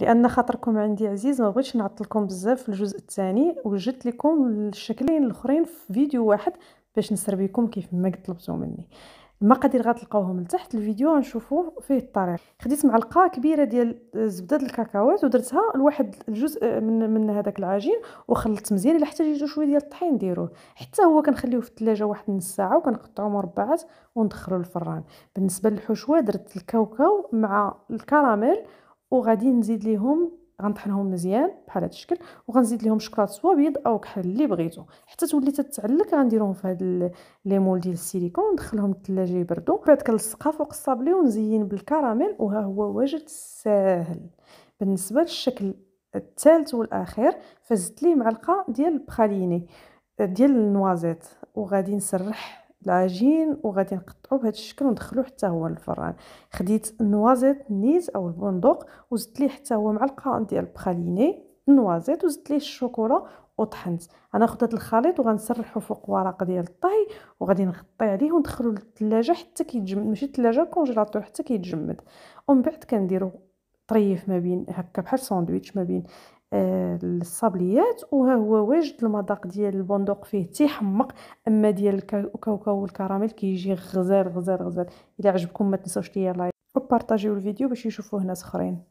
لان خاطركم عندي عزيز ما بغيتش نعطلكم بزاف في الجزء الثاني وجدت لكم الشكلين الاخرين في فيديو واحد باش نسر لكم كيف ما طلبتو مني المقادير غتلقاوهم لتحت الفيديو غنشوفوا فيه الطريقه خديت معلقه كبيره ديال زبده الكاكاوات ودرتها لواحد الجزء من من هذاك العجين وخلطت مزيان الا احتاج شويه ديال الطحين نديروه حتى هو كنخليوه في الثلاجه واحد نص ساعه وكنقطعو مربعات وندخلو الفران بالنسبه للحشوه درت الكاوكاو مع الكراميل وغادي نزيد ليهم غنطحنهم مزيان بحال هذا الشكل وغنزيد ليهم شكلاط سوا بيض او كحل اللي بغيتو حتى تولي تتعلق غنديرهم في هاد لي مول ديال السيليكون ندخلهم للثلاجه يبردو بعد كنلصقها فوق الصابلي ونزين بالكراميل وها هو واجد ساهل بالنسبه للشكل الثالث والاخير فزت ليه معلقه ديال البخاليني ديال النوازيت وغادي نسرح العجين وغادي نقطعو بهذا الشكل وندخلو حتى هو للفران خديت نوازيت نيز او البندق وزدت ليه حتى هو معلقه ديال البخاليني نوازيت وزدت ليه الشوكولا وطحنت انا خدت الخليط وغنسرحو فوق ورق ديال الطهي وغادي نغطي عليه وندخلو للثلاجه حتى كيتجمد ماشي الثلاجه الكونجيلاتور حتى كيتجمد ومن بعد كنديرو طريف ما بين هكا بحال ساندويتش ما بين الصابليات وها هو واجد المذاق ديال البندق فيه تيحمق اما ديال الكاوكاو والكراميل كيجي غزال غزال غزال الا عجبكم ما تنساوش ليا لايك وبارطاجيو الفيديو باش يشوفوه ناس اخرين